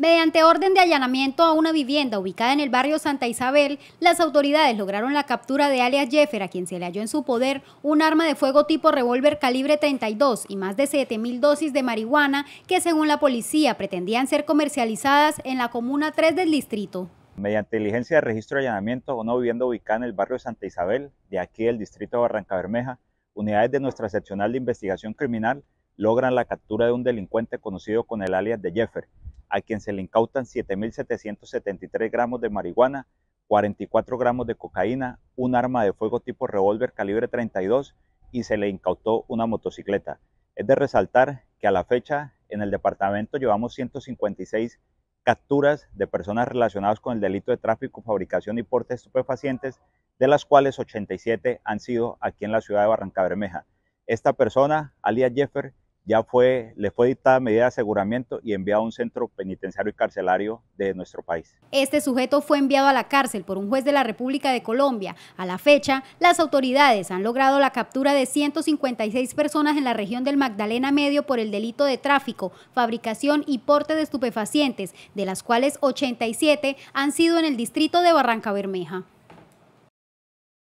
Mediante orden de allanamiento a una vivienda ubicada en el barrio Santa Isabel, las autoridades lograron la captura de alias Jeffer, a quien se le halló en su poder un arma de fuego tipo revólver calibre 32 y más de 7.000 dosis de marihuana que según la policía pretendían ser comercializadas en la Comuna 3 del distrito. Mediante diligencia de registro de allanamiento una vivienda ubicada en el barrio Santa Isabel, de aquí del distrito de Barranca Bermeja, unidades de nuestra seccional de investigación criminal logran la captura de un delincuente conocido con el alias de Jeffer, a quien se le incautan 7.773 gramos de marihuana, 44 gramos de cocaína, un arma de fuego tipo revólver calibre 32 y se le incautó una motocicleta. Es de resaltar que a la fecha en el departamento llevamos 156 capturas de personas relacionadas con el delito de tráfico, fabricación y porte de estupefacientes, de las cuales 87 han sido aquí en la ciudad de Barranca Bermeja. Esta persona, alias Jeffer, ya fue, le fue dictada medida de aseguramiento y enviado a un centro penitenciario y carcelario de nuestro país. Este sujeto fue enviado a la cárcel por un juez de la República de Colombia. A la fecha, las autoridades han logrado la captura de 156 personas en la región del Magdalena Medio por el delito de tráfico, fabricación y porte de estupefacientes, de las cuales 87 han sido en el distrito de Barranca Bermeja.